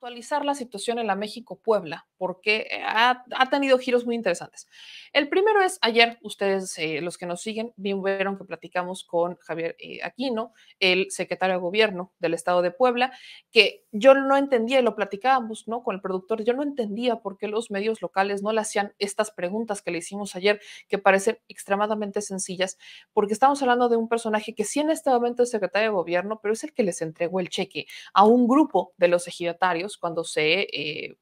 actualizar la situación en la México-Puebla, porque eh, ha, tenido giros muy interesantes. El primero es, ayer ustedes, eh, los que nos siguen, vieron que platicamos con Javier eh, Aquino, el secretario de gobierno del estado de Puebla, que yo no entendía, y lo platicábamos ¿no? con el productor, yo no entendía por qué los medios locales no le hacían estas preguntas que le hicimos ayer, que parecen extremadamente sencillas, porque estamos hablando de un personaje que sí en este momento es secretario de gobierno, pero es el que les entregó el cheque a un grupo de los ejidatarios cuando se... Eh,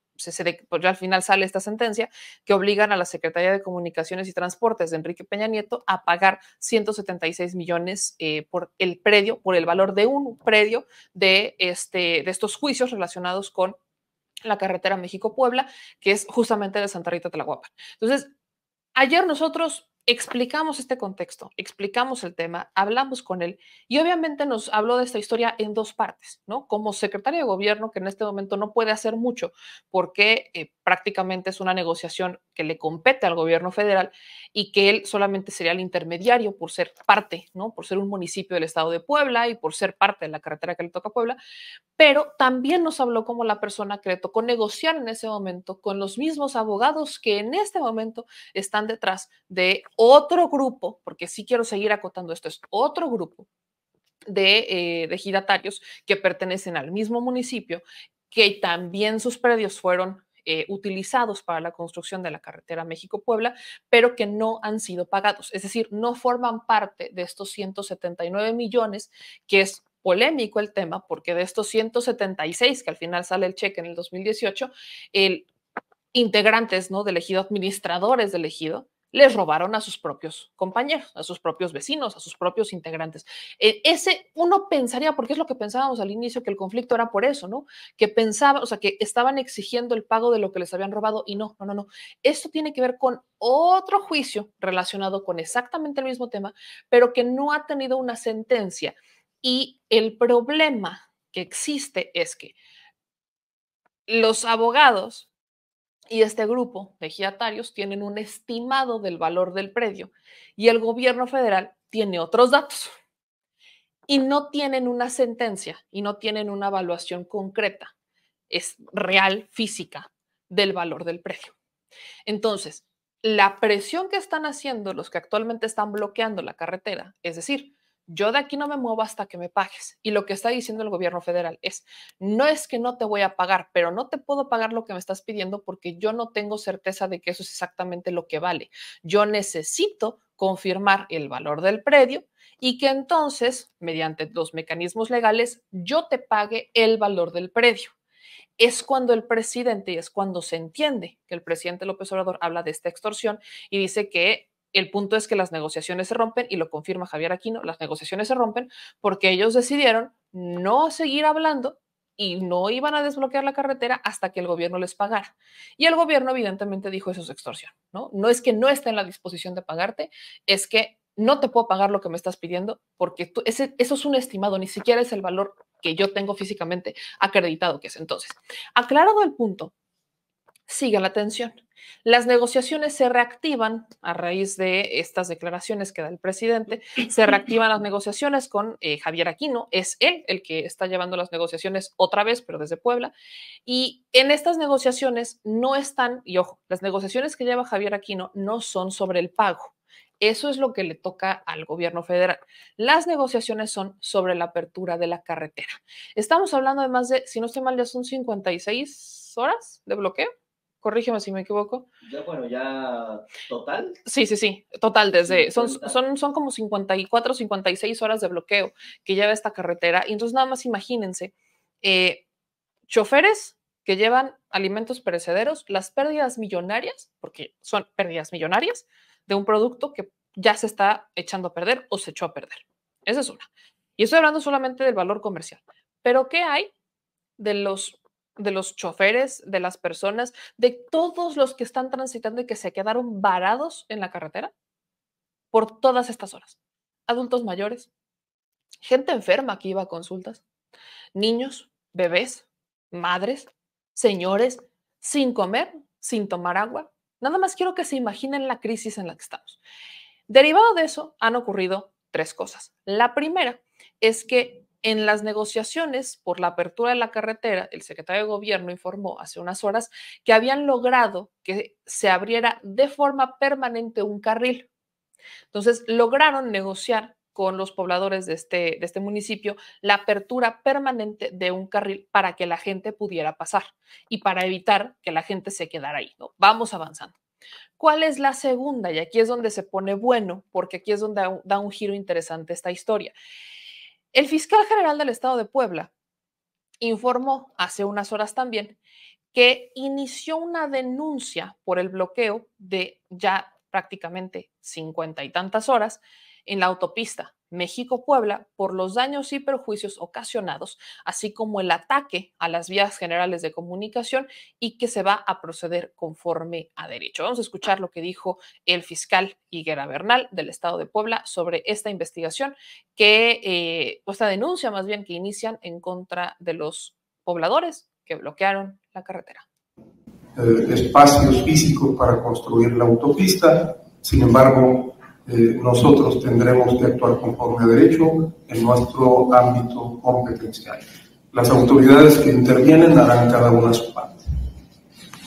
pues, al final sale esta sentencia que obligan a la Secretaría de Comunicaciones y Transportes de Enrique Peña Nieto a pagar 176 millones eh, por el predio, por el valor de un predio de, este, de estos juicios relacionados con la carretera México-Puebla, que es justamente de Santa Rita Guapa. Entonces, ayer nosotros explicamos este contexto, explicamos el tema, hablamos con él y obviamente nos habló de esta historia en dos partes, ¿no? Como secretario de gobierno, que en este momento no puede hacer mucho porque eh, prácticamente es una negociación que le compete al gobierno federal y que él solamente sería el intermediario por ser parte, ¿no? Por ser un municipio del estado de Puebla y por ser parte de la carretera que le toca a Puebla, pero también nos habló como la persona que con tocó negociar en ese momento con los mismos abogados que en este momento están detrás de otro grupo, porque sí quiero seguir acotando esto, es otro grupo de, giratarios eh, que pertenecen al mismo municipio, que también sus predios fueron eh, utilizados para la construcción de la carretera México-Puebla, pero que no han sido pagados. Es decir, no forman parte de estos 179 millones, que es polémico el tema, porque de estos 176 que al final sale el cheque en el 2018, el, integrantes ¿no? del ejido, administradores del ejido, les robaron a sus propios compañeros, a sus propios vecinos, a sus propios integrantes. E, ese uno pensaría, porque es lo que pensábamos al inicio, que el conflicto era por eso, ¿no? Que pensaba, o sea, que estaban exigiendo el pago de lo que les habían robado y no, no, no, no. Esto tiene que ver con otro juicio relacionado con exactamente el mismo tema, pero que no ha tenido una sentencia y el problema que existe es que los abogados y este grupo de ejidatarios tienen un estimado del valor del predio y el gobierno federal tiene otros datos y no tienen una sentencia y no tienen una evaluación concreta, es real, física, del valor del predio. Entonces, la presión que están haciendo los que actualmente están bloqueando la carretera, es decir, yo de aquí no me muevo hasta que me pagues. Y lo que está diciendo el gobierno federal es, no es que no te voy a pagar, pero no te puedo pagar lo que me estás pidiendo porque yo no tengo certeza de que eso es exactamente lo que vale. Yo necesito confirmar el valor del predio y que entonces, mediante los mecanismos legales, yo te pague el valor del predio es cuando el presidente, es cuando se entiende que el presidente López Obrador habla de esta extorsión y dice que el punto es que las negociaciones se rompen y lo confirma Javier Aquino, las negociaciones se rompen porque ellos decidieron no seguir hablando y no iban a desbloquear la carretera hasta que el gobierno les pagara. Y el gobierno evidentemente dijo eso es extorsión, ¿no? No es que no esté en la disposición de pagarte, es que no te puedo pagar lo que me estás pidiendo porque tú, eso es un estimado, ni siquiera es el valor que yo tengo físicamente acreditado que es. Entonces, aclarado el punto, siga la tensión. Las negociaciones se reactivan a raíz de estas declaraciones que da el presidente. Se reactivan las negociaciones con eh, Javier Aquino. Es él el que está llevando las negociaciones otra vez, pero desde Puebla. Y en estas negociaciones no están, y ojo, las negociaciones que lleva Javier Aquino no son sobre el pago. Eso es lo que le toca al gobierno federal. Las negociaciones son sobre la apertura de la carretera. Estamos hablando además de, si no estoy mal, ya son 56 horas de bloqueo corrígeme si me equivoco. Ya, bueno, ya total. Sí, sí, sí, total, desde, son, son, como 54, 56 horas de bloqueo que lleva esta carretera. Y entonces nada más imagínense, eh, choferes que llevan alimentos perecederos, las pérdidas millonarias, porque son pérdidas millonarias, de un producto que ya se está echando a perder o se echó a perder. Esa es una. Y estoy hablando solamente del valor comercial. Pero ¿qué hay de los de los choferes, de las personas, de todos los que están transitando y que se quedaron varados en la carretera por todas estas horas. Adultos mayores, gente enferma que iba a consultas, niños, bebés, madres, señores, sin comer, sin tomar agua. Nada más quiero que se imaginen la crisis en la que estamos. Derivado de eso, han ocurrido tres cosas. La primera es que en las negociaciones por la apertura de la carretera, el secretario de Gobierno informó hace unas horas que habían logrado que se abriera de forma permanente un carril. Entonces, lograron negociar con los pobladores este, de este, municipio la apertura permanente de un carril para que la gente pudiera pasar y para evitar que la gente se quedara ahí. ¿no? Vamos avanzando. ¿Cuál es la segunda? Y aquí es donde se pone bueno, porque aquí es donde da un giro interesante esta historia. El fiscal general del estado de Puebla informó hace unas horas también que inició una denuncia por el bloqueo de ya prácticamente cincuenta y tantas horas en la autopista México-Puebla por los daños y perjuicios ocasionados, así como el ataque a las vías generales de comunicación y que se va a proceder conforme a derecho. Vamos a escuchar lo que dijo el fiscal Higuera Bernal del Estado de Puebla sobre esta investigación que, eh, esta denuncia más bien que inician en contra de los pobladores que bloquearon la carretera. Eh, espacios físicos para construir la autopista, sin embargo, eh, nosotros tendremos que actuar conforme a derecho en nuestro ámbito competencial. Las autoridades que intervienen harán cada una su parte.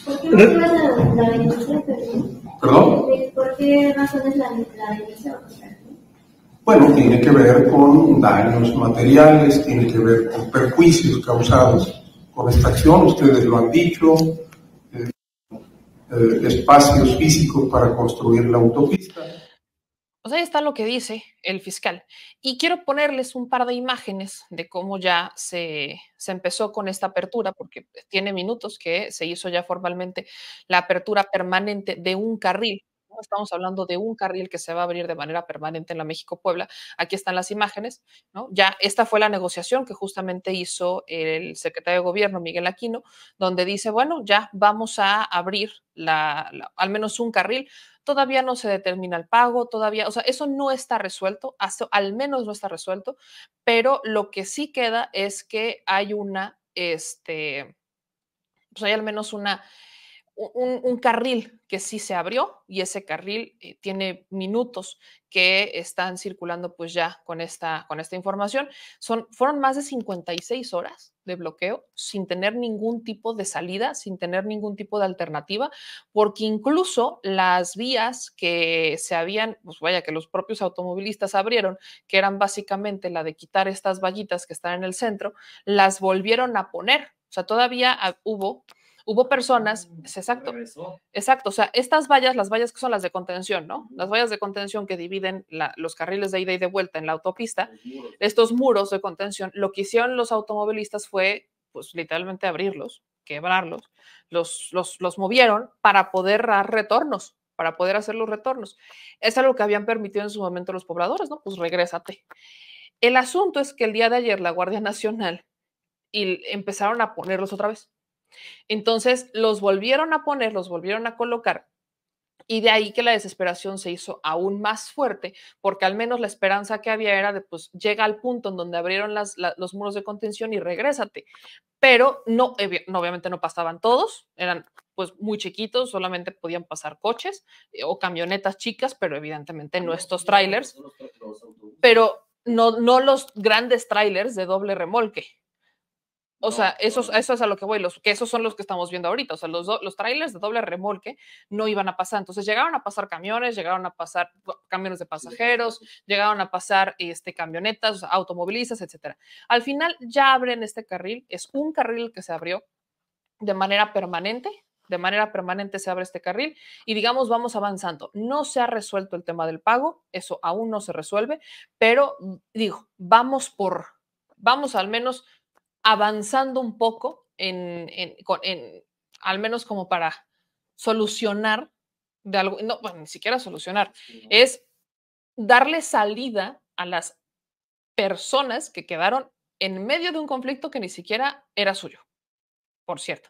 ¿Por qué no la denuncia, perdón? ¿Por qué razones la, la denuncia? Bueno, tiene que ver con daños materiales, tiene que ver con perjuicios causados con esta acción, ustedes lo han dicho, eh, eh, espacios físicos para construir la autopista. Pues ahí está lo que dice el fiscal. Y quiero ponerles un par de imágenes de cómo ya se, empezó con esta apertura, porque tiene minutos que se hizo ya formalmente la apertura permanente de un carril. Estamos hablando de un carril que se va a abrir de manera permanente en la México-Puebla. Aquí están las imágenes. Ya esta fue la negociación que justamente hizo el secretario de Gobierno, Miguel Aquino, donde dice, bueno, ya vamos a abrir al menos un carril todavía no se determina el pago, todavía, o sea, eso no está resuelto, al menos no está resuelto, pero lo que sí queda es que hay una, este, pues hay al menos una un, carril que sí se abrió y ese carril eh, tiene minutos que están circulando pues ya con esta, con esta información. Son, fueron más de 56 horas de bloqueo sin tener ningún tipo de salida, sin tener ningún tipo de alternativa, porque incluso las vías que se habían, pues vaya, que los propios automovilistas abrieron, que eran básicamente la de quitar estas vallitas que están en el centro, las volvieron a poner. O sea, todavía ah, hubo hubo personas, mm, exacto, exacto, o sea, estas vallas, las vallas que son las de contención, ¿no? Las vallas de contención que dividen los carriles de ida y de vuelta en la autopista, estos muros de contención, lo que hicieron los automovilistas fue, pues literalmente abrirlos, quebrarlos, los, los, movieron para poder dar retornos, para poder hacer los retornos. Es lo que habían permitido en su momento los pobladores, ¿no? Pues regrésate. El asunto es que el día de ayer la Guardia Nacional y empezaron a ponerlos otra vez entonces los volvieron a poner, los volvieron a colocar. Y de ahí que la desesperación se hizo aún más fuerte, porque al menos la esperanza que había era de, pues, llega al punto en donde abrieron los muros de contención y regrésate. Pero eh, no, obviamente no pasaban todos, eran pues muy chiquitos, solamente podían pasar coches eh, o camionetas chicas, pero evidentemente no estos trailers, pero no, no los grandes trailers de doble remolque, o sea, eso es a lo que voy, los, que esos son los que estamos viendo ahorita. O sea, los, trailers de doble remolque no iban a pasar. Entonces llegaron a pasar camiones, llegaron a pasar camiones de pasajeros, llegaron a pasar este, camionetas, automovilistas, etc. Al final ya abren este carril, es un carril que se abrió de manera permanente. De manera permanente se abre este carril y digamos vamos avanzando. No se ha resuelto el tema del pago, eso aún no se resuelve, pero mm, digo, vamos por, vamos al menos avanzando un poco en, al menos como para solucionar de algo, no, ni siquiera solucionar, es darle salida a las personas que quedaron en medio de un conflicto que ni siquiera era suyo, por cierto.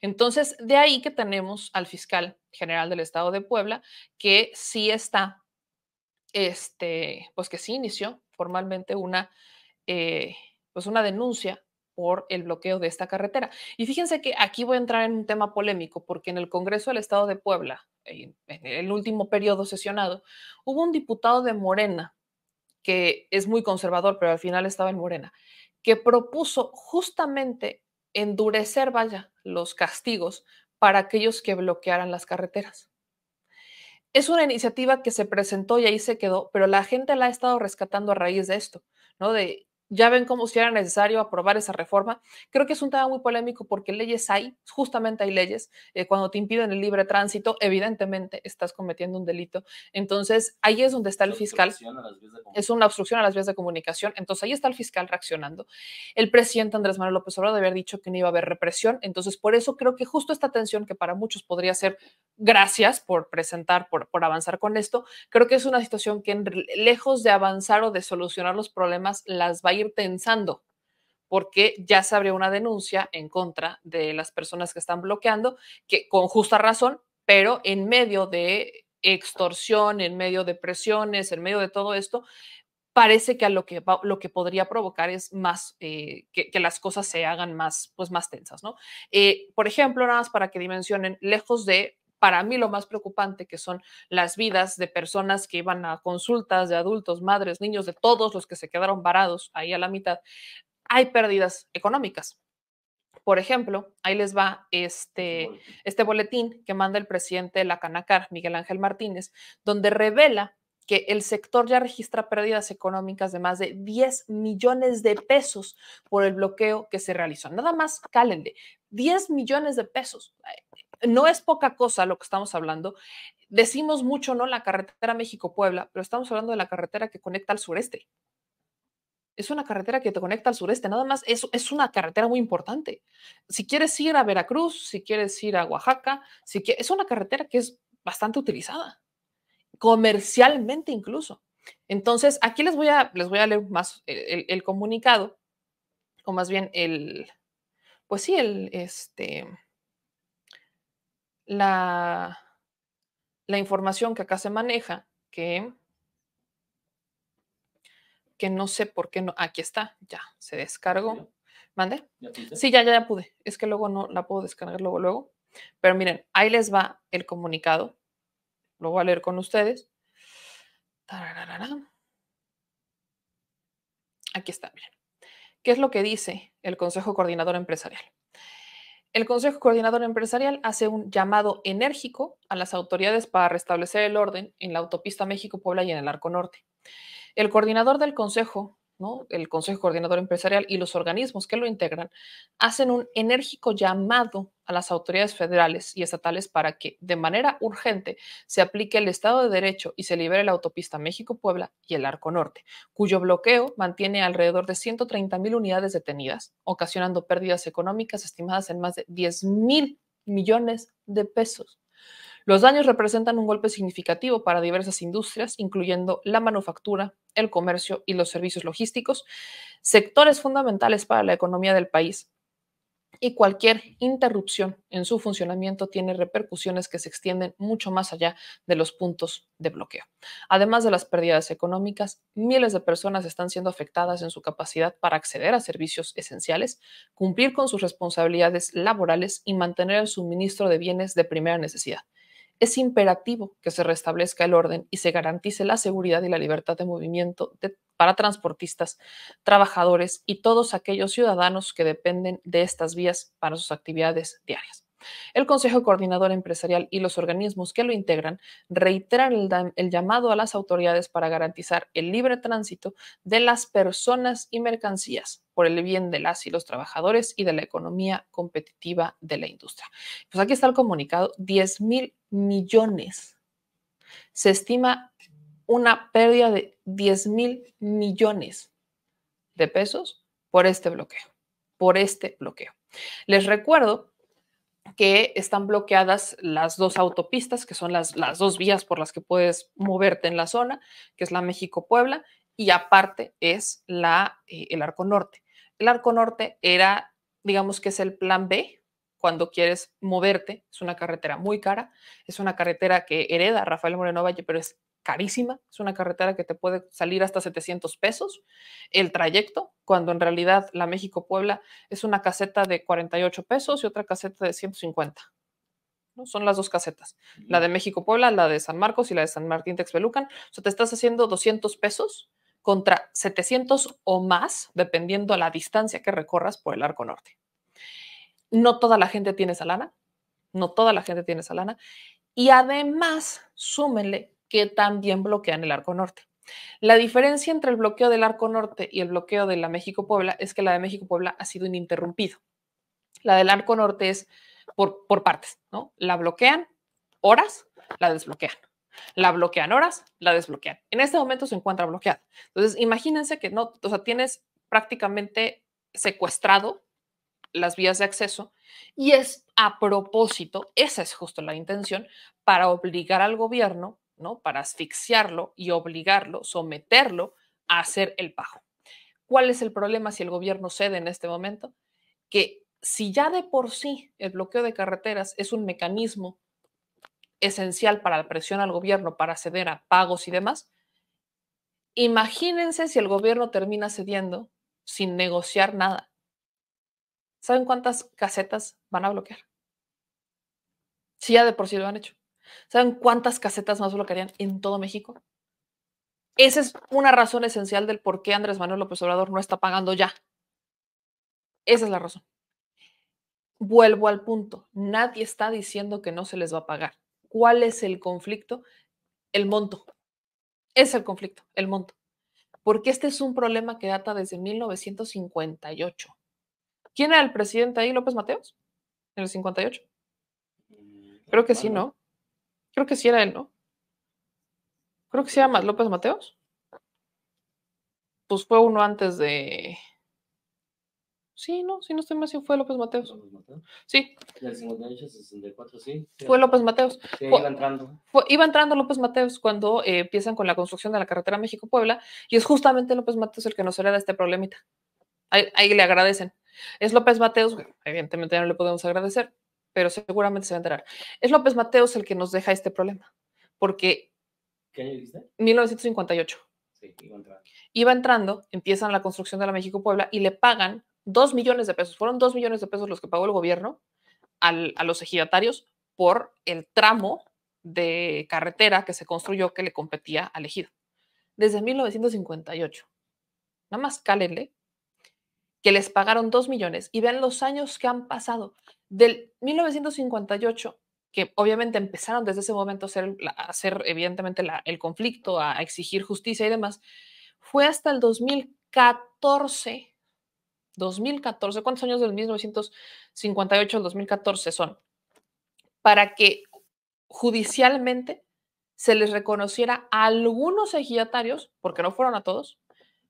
Entonces, de ahí que tenemos al fiscal general del estado de Puebla, que sí está, este, pues que sí inició formalmente una, eh, pues una denuncia por el bloqueo de esta carretera. Y fíjense que aquí voy a entrar en un tema polémico, porque en el Congreso del Estado de Puebla, en el último periodo sesionado, hubo un diputado de Morena, que es muy conservador, pero al final estaba en Morena, que propuso justamente endurecer, vaya, los castigos para aquellos que bloquearan las carreteras. Es una iniciativa que se presentó y ahí se quedó, pero la gente la ha estado rescatando a raíz de esto, ¿no? De ya ven cómo si era necesario aprobar esa reforma. Creo que es un tema muy polémico porque leyes hay, justamente hay leyes. Eh, cuando te impiden el libre tránsito, evidentemente estás cometiendo un delito. Entonces, ahí es donde está el fiscal. Es una obstrucción a las vías de comunicación. Entonces, ahí está el fiscal reaccionando. El presidente Andrés Manuel López Obrador había dicho que no iba a haber represión. Entonces, por eso creo que justo esta tensión que para muchos podría ser gracias por presentar, por, por avanzar con esto, creo que es una situación que lejos de avanzar o de solucionar los problemas, las va a ir ir tensando porque ya se abrió una denuncia en contra de las personas que están bloqueando, que con justa razón, pero en medio de extorsión, en medio de presiones, en medio de todo esto, parece que a lo que lo que podría provocar es más eh, que, las cosas se hagan más pues más tensas no eh, por ejemplo nada más para que dimensionen lejos de para mí lo más preocupante, que son las vidas de personas que iban a consultas de adultos, madres, niños, de todos los que se quedaron varados ahí a la mitad, hay pérdidas económicas. Por ejemplo, ahí les va este, este boletín que manda el presidente de la Canacar, Miguel Ángel Martínez, donde revela que el sector ya registra pérdidas económicas de más de 10 millones de pesos por el bloqueo que se realizó. Nada más, cálenle, 10 millones de pesos no es poca cosa lo que estamos hablando. Decimos mucho, ¿no? La carretera México-Puebla, pero estamos hablando de la carretera que conecta al sureste. Es una carretera que te conecta al sureste, nada más es, es una carretera muy importante. Si quieres ir a Veracruz, si quieres ir a Oaxaca, si es una carretera que es bastante utilizada, comercialmente incluso. Entonces, aquí les voy a, les voy a leer más el, el comunicado, o más bien el, pues sí, el, este, la, la información que acá se maneja, que, que no sé por qué no. Aquí está, ya, se descargó. ¿Mande? Sí, ya, ya, ya pude. Es que luego no la puedo descargar luego, luego. Pero miren, ahí les va el comunicado. Lo voy a leer con ustedes. Aquí está, miren. ¿Qué es lo que dice el Consejo Coordinador Empresarial? El Consejo Coordinador Empresarial hace un llamado enérgico a las autoridades para restablecer el orden en la autopista México-Puebla y en el Arco Norte. El coordinador del Consejo, el Consejo Coordinador Empresarial y los organismos que lo integran, hacen un enérgico llamado a las autoridades federales y estatales para que de manera urgente se aplique el Estado de Derecho y se libere la autopista México-Puebla y el Arco Norte, cuyo bloqueo mantiene alrededor de 130 mil unidades detenidas, ocasionando pérdidas económicas estimadas en más de 10 mil millones de pesos. Los daños representan un golpe significativo para diversas industrias, incluyendo la manufactura, el comercio y los servicios logísticos, sectores fundamentales para la economía del país, y cualquier interrupción en su funcionamiento tiene repercusiones que se extienden mucho más allá de los puntos de bloqueo. Además de las pérdidas económicas, miles de personas están siendo afectadas en su capacidad para acceder a servicios esenciales, cumplir con sus responsabilidades laborales y mantener el suministro de bienes de primera necesidad es imperativo que se restablezca el orden y se garantice la seguridad y la libertad de movimiento para transportistas, trabajadores y todos aquellos ciudadanos que dependen de estas vías para sus actividades diarias. El Consejo Coordinador Empresarial y los organismos que lo integran reiteran el, llamado a las autoridades para garantizar el libre tránsito de las personas y mercancías por el bien de las y los trabajadores y de la economía competitiva de la industria. Pues aquí está el comunicado, 10 mil millones. Se estima una pérdida de 10 mil millones de pesos por este bloqueo, por este bloqueo. Les recuerdo que están bloqueadas las dos autopistas, que son las, las dos vías por las que puedes moverte en la zona, que es la México-Puebla, y aparte es la, eh, el Arco Norte. El Arco Norte era, digamos que es el plan B cuando quieres moverte. Es una carretera muy cara, es una carretera que hereda Rafael Moreno Valle, pero es carísima, es una carretera que te puede salir hasta 700 pesos el trayecto, cuando en realidad la México-Puebla es una caseta de 48 pesos y otra caseta de 150. ¿no? Son las dos casetas, la de México-Puebla, la de San Marcos y la de San Martín Texpelucan. O sea, te estás haciendo 200 pesos contra 700 o más, dependiendo la distancia que recorras por el arco norte. No toda la gente tiene esa lana, no toda la gente tiene esa lana. Y además, súmenle que también bloquean el arco norte. La diferencia entre el bloqueo del arco norte y el bloqueo de la México-Puebla es que la de México-Puebla ha sido ininterrumpido. La del arco norte es por, por partes, ¿no? La bloquean horas, la desbloquean. La bloquean horas, la desbloquean. En este momento se encuentra bloqueada. Entonces, imagínense que no, o sea, tienes prácticamente secuestrado las vías de acceso y es a propósito, esa es justo la intención, para obligar al gobierno para asfixiarlo y obligarlo, someterlo a hacer el pago. ¿Cuál es el problema si el gobierno cede en este momento? Que si ya de por sí el bloqueo de carreteras es un mecanismo esencial para la presión al gobierno para ceder a pagos y demás, imagínense si el gobierno termina cediendo sin negociar nada. ¿Saben cuántas casetas van a bloquear? Si ya de por sí lo han hecho. ¿Saben cuántas casetas más bloquearían en todo México? Esa es una razón esencial del por qué Andrés Manuel López Obrador no está pagando ya. Esa es la razón. Vuelvo al punto. Nadie está diciendo que no se les va a pagar. ¿Cuál es el conflicto? El monto. Es el conflicto, el monto. Porque este es un problema que data desde 1958. ¿Quién era el presidente ahí, López Mateos? En el 58. Mm, Creo que sí, ¿no? Creo que sí era él, ¿no? Creo que se llama López Mateos. Pues fue uno antes de. Sí, no, sí, no estoy más sí fue López Mateos. Sí. Fue López Mateos. iba entrando. iba entrando López Mateos cuando eh, empiezan con la construcción de la carretera México-Puebla y es justamente López Mateos el que nos hereda este problemita. Ahí, ahí le agradecen. Es López Mateos, evidentemente ya no le podemos agradecer, pero seguramente se va a enterar. Es López Mateos el que nos deja este problema, porque... ¿Qué año 1958. iba entrando. Iba empiezan la construcción de la México-Puebla y le pagan dos millones de pesos. Fueron dos millones de pesos los que pagó el gobierno a los ejidatarios por el tramo de carretera que se construyó que le competía al ejido. Desde 1958. Nada más cálenle que les pagaron dos millones y vean los años que han pasado del 1958, que obviamente empezaron desde ese momento a hacer, evidentemente el conflicto, a exigir justicia y demás, fue hasta el 2014. 2014, ¿cuántos años del 1958 al 2014 son? Para que judicialmente se les reconociera a algunos ejidatarios, porque no fueron a todos,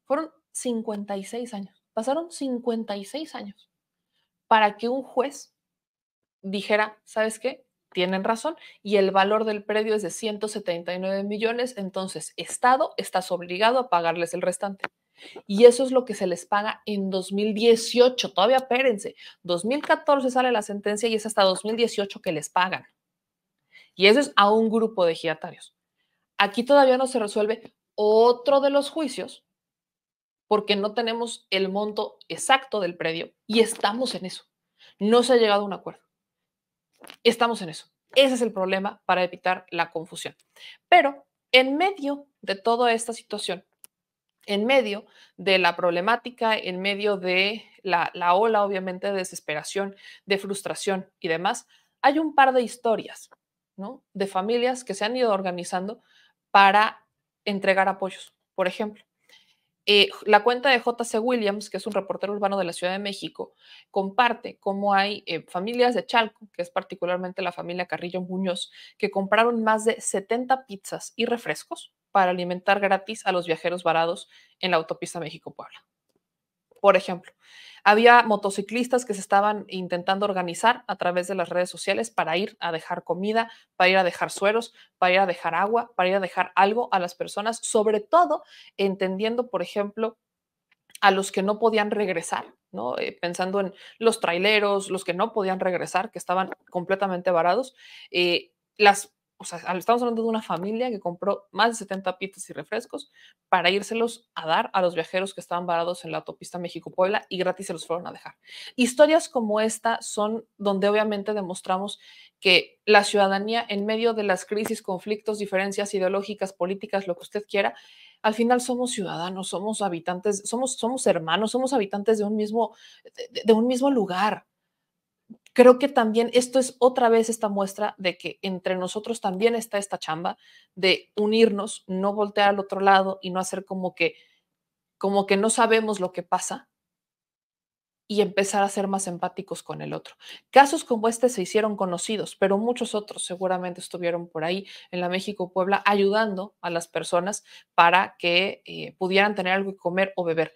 fueron 56 años. Pasaron 56 años para que un juez dijera, ¿sabes qué? Tienen razón y el valor del predio es de 179 millones, entonces Estado estás obligado a pagarles el restante. Y eso es lo que se les paga en 2018. Todavía pérense. 2014 sale la sentencia y es hasta 2018 que les pagan. Y eso es a un grupo de giratarios. Aquí todavía no se resuelve otro de los juicios porque no tenemos el monto exacto del predio y estamos en eso. No se ha llegado a un acuerdo. Estamos en eso. Ese es el problema para evitar la confusión. Pero en medio de toda esta situación, en medio de la problemática, en medio de la, ola, obviamente, de desesperación, de frustración y demás, hay un par de historias, De familias que se han ido organizando para entregar apoyos. Por ejemplo, eh, la cuenta de JC Williams, que es un reportero urbano de la Ciudad de México, comparte cómo hay eh, familias de Chalco, que es particularmente la familia Carrillo Muñoz, que compraron más de 70 pizzas y refrescos para alimentar gratis a los viajeros varados en la autopista México-Puebla por ejemplo. Había motociclistas que se estaban intentando organizar a través de las redes sociales para ir a dejar comida, para ir a dejar sueros, para ir a dejar agua, para ir a dejar algo a las personas, sobre todo entendiendo, por ejemplo, a los que no podían regresar, ¿no? Eh, pensando en los traileros, los que no podían regresar, que estaban completamente varados. Eh, las estamos hablando de una familia que compró más de 70 pizzas y refrescos para írselos a dar a los viajeros que estaban varados en la autopista México-Puebla y gratis se los fueron a dejar. Historias como esta son donde obviamente demostramos que la ciudadanía en medio de las crisis, conflictos, diferencias ideológicas, políticas, lo que usted quiera, al final somos ciudadanos, somos habitantes, somos, somos hermanos, somos habitantes de un mismo, de un mismo lugar creo que también esto es otra vez esta muestra de que entre nosotros también está esta chamba de unirnos, no voltear al otro lado y no hacer como que como que no sabemos lo que pasa y empezar a ser más empáticos con el otro. Casos como este se hicieron conocidos, pero muchos otros seguramente estuvieron por ahí en la México Puebla ayudando a las personas para que eh, pudieran tener algo que comer o beber.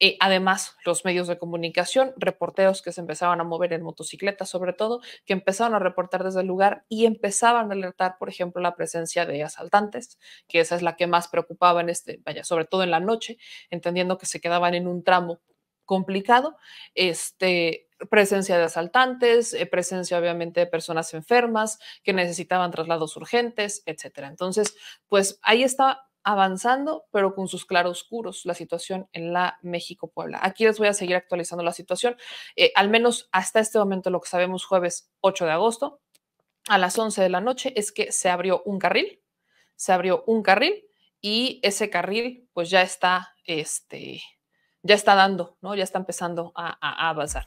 Eh, además, los medios de comunicación, reporteros que se empezaban a mover en motocicletas, sobre todo, que empezaban a reportar desde el lugar y empezaban a alertar, por ejemplo, la presencia de asaltantes, que esa es la que más preocupaba en este, vaya, sobre todo en la noche, entendiendo que se quedaban en un tramo complicado, este, presencia de asaltantes, eh, presencia obviamente de personas enfermas que necesitaban traslados urgentes, etcétera. Entonces, pues ahí está avanzando, pero con sus claroscuros, la situación en la México-Puebla. Aquí les voy a seguir actualizando la situación, eh, al menos hasta este momento lo que sabemos jueves 8 de agosto a las 11 de la noche es que se abrió un carril, se abrió un carril y ese carril pues ya está, este, ya está dando, ¿no? Ya está empezando a avanzar.